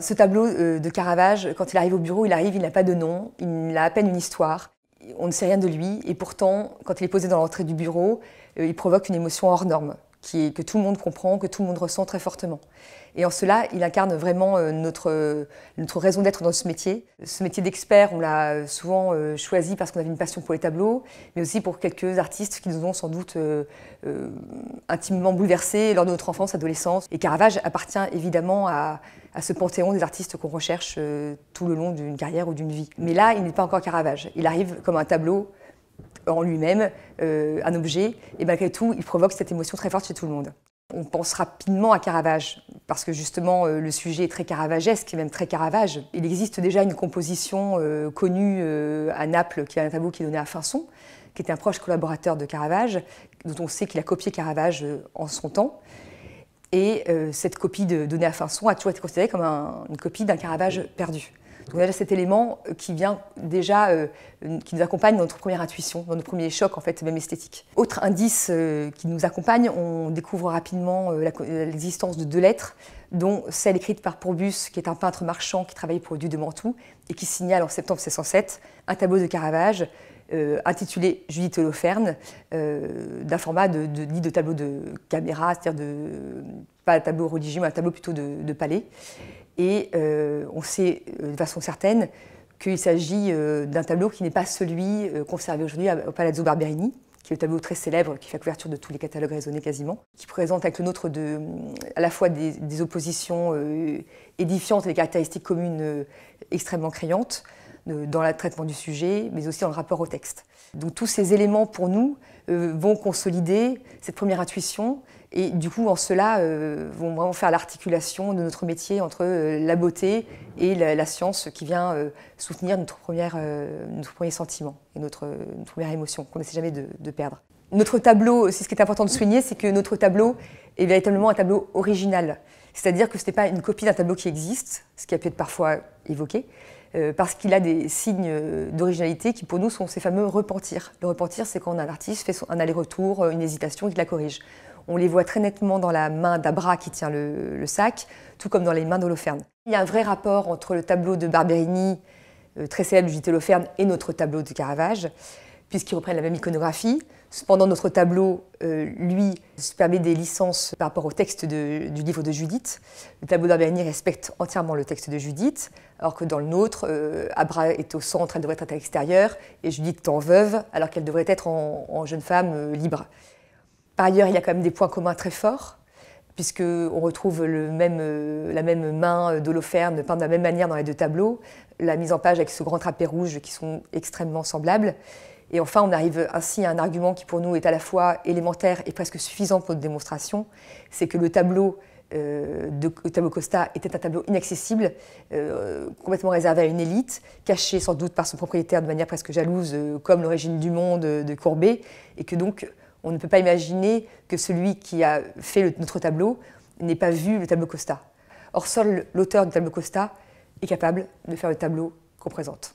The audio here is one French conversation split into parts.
Ce tableau euh, de Caravage, quand il arrive au bureau, il arrive, il n'a pas de nom, il a à peine une histoire, on ne sait rien de lui, et pourtant, quand il est posé dans l'entrée du bureau, euh, il provoque une émotion hors norme que tout le monde comprend, que tout le monde ressent très fortement. Et en cela, il incarne vraiment euh, notre, euh, notre raison d'être dans ce métier. Ce métier d'expert, on l'a euh, souvent choisi parce qu'on avait une passion pour les tableaux, mais aussi pour quelques artistes qui nous ont sans doute intimement bouleversés lors de notre enfance, adolescence. Et Caravage appartient évidemment à, ce panthéon des artistes qu'on recherche tout le long d'une carrière ou d'une vie. Mais là, il n'est pas encore Caravage. Il arrive comme un tableau en lui-même, euh, un objet, et malgré tout, il provoque cette émotion très forte chez tout le monde. On pense rapidement à Caravage, parce que justement euh, le sujet est très caravagesque, et même très Caravage. Il existe déjà une composition euh, connue à Naples, qui est un tableau qui est donné à Finson, qui était un proche collaborateur de Caravage, dont on sait qu'il a copié Caravage en son temps. Et cette copie de, donnée à Finson a toujours été considérée comme une copie d'un Caravage perdu. Donc déjà cet élément euh, qui vient déjà, euh, qui nous accompagne dans notre première intuition, dans nos premiers chocs en fait, même esthétiques. Autre indice euh, qui nous accompagne, on découvre rapidement l'existence de deux lettres, dont celle écrite par Pourbus, qui est un peintre marchand qui travaille pour du de Mantoue et qui signale en septembre 1607 un tableau de Caravage euh, intitulé Judith Holoferne, euh, d'un format de, de, de tableau de caméra, c'est-à-dire de, pas un tableau religieux, mais un tableau plutôt de, palais. Et euh, on sait de façon certaine qu'il s'agit d'un tableau qui n'est pas celui conservé aujourd'hui au Palazzo Barberini, qui est le tableau très célèbre qui fait couverture de tous les catalogues raisonnés quasiment, qui présente avec le nôtre à la fois des, des oppositions édifiantes et des caractéristiques communes extrêmement criantes. Euh, dans le traitement du sujet, mais aussi dans le rapport au texte. Donc tous ces éléments pour nous euh, vont consolider cette première intuition et du coup en cela euh, vont vraiment faire l'articulation de notre métier entre la beauté et la, science qui vient soutenir notre, première, notre premier sentiment et notre, première émotion qu'on n'essaie jamais de, de perdre. Notre tableau, c'est ce qui est important de souligner, c'est que notre tableau est véritablement un tableau original. C'est-à-dire que ce n'est pas une copie d'un tableau qui existe, ce qui a pu être parfois évoqué, euh, parce qu'il a des signes euh, d'originalité qui pour nous sont ces fameux repentirs. Le repentir, c'est quand un artiste fait un aller-retour, euh, une hésitation, il la corrige. On les voit très nettement dans la main d'Abra qui tient le, sac, tout comme dans les mains d'Holoferne. Il y a un vrai rapport entre le tableau de Barberini, très célèbre du Holoferne, et notre tableau de Caravage, puisqu'ils reprennent la même iconographie. Cependant, notre tableau, euh, lui, se permet des licences par rapport au texte du livre de Judith. Le tableau d'Abani respecte entièrement le texte de Judith, alors que dans le nôtre, euh, Abra est au centre, elle devrait être à l'extérieur, et Judith est en veuve, alors qu'elle devrait être en, jeune femme euh, libre. Par ailleurs, il y a quand même des points communs très forts puisqu'on retrouve la même main d'Holoferne peinte de la même manière dans les deux tableaux, la mise en page avec ce grand trapé rouge qui sont extrêmement semblables. Et enfin, on arrive ainsi à un argument qui pour nous est à la fois élémentaire et presque suffisant pour notre démonstration, c'est que le tableau euh, de Costa était un tableau inaccessible, euh, complètement réservé à une élite, caché sans doute par son propriétaire de manière presque jalouse, euh, comme l'origine du monde de Courbet, et que donc on ne peut pas imaginer que celui qui a fait notre tableau n'ait pas vu le tableau Costa. Or, seul l'auteur du tableau Costa est capable de faire le tableau qu'on présente.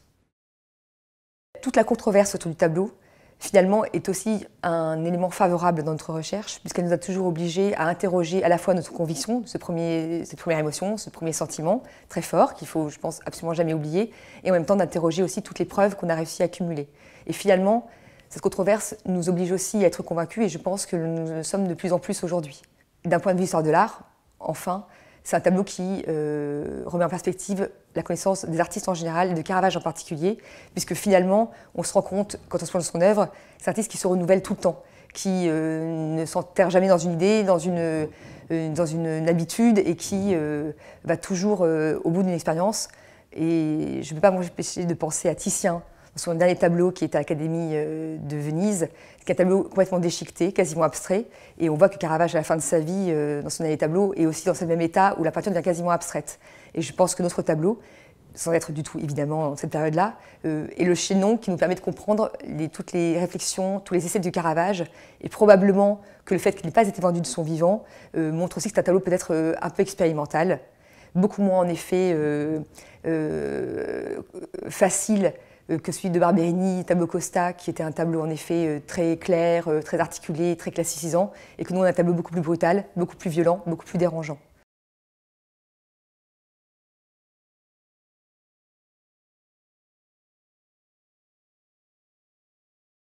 Toute la controverse autour du tableau, finalement, est aussi un élément favorable dans notre recherche, puisqu'elle nous a toujours obligés à interroger à la fois notre conviction, cette première émotion, ce premier sentiment très fort, qu'il faut, je pense, absolument jamais oublier, et en même temps d'interroger aussi toutes les preuves qu'on a réussi à accumuler. Et finalement, cette controverse nous oblige aussi à être convaincus, et je pense que nous le sommes de plus en plus aujourd'hui. D'un point de vue histoire de l'art, enfin, c'est un tableau qui euh, remet en perspective la connaissance des artistes en général de Caravage en particulier, puisque finalement, on se rend compte, quand on se plonge dans son œuvre, c'est un artiste qui se renouvelle tout le temps, qui euh, ne s'enterre jamais dans une idée, dans une, euh, une, habitude, et qui va toujours au bout d'une expérience. Et je ne peux pas m'empêcher de penser à Titien, son dernier tableau qui est à l'Académie euh, de Venise, qui est un tableau complètement déchiqueté, quasiment abstrait. Et on voit que Caravage, à la fin de sa vie, euh, dans son dernier tableau, est aussi dans ce même état où la peinture devient quasiment abstraite. Et je pense que notre tableau, sans être du tout évidemment dans cette période-là, euh, est le chaînon qui nous permet de comprendre les, toutes les réflexions, tous les essais du Caravage. Et probablement que le fait qu'il n'ait pas été vendu de son vivant montre aussi que c'est un tableau peut-être un peu expérimental, beaucoup moins en effet facile euh, que celui de Barberini, tableau Costa, qui était un tableau en effet euh, très clair, euh, très articulé, très classicisant, et que nous on a un tableau beaucoup plus brutal, beaucoup plus violent, beaucoup plus dérangeant.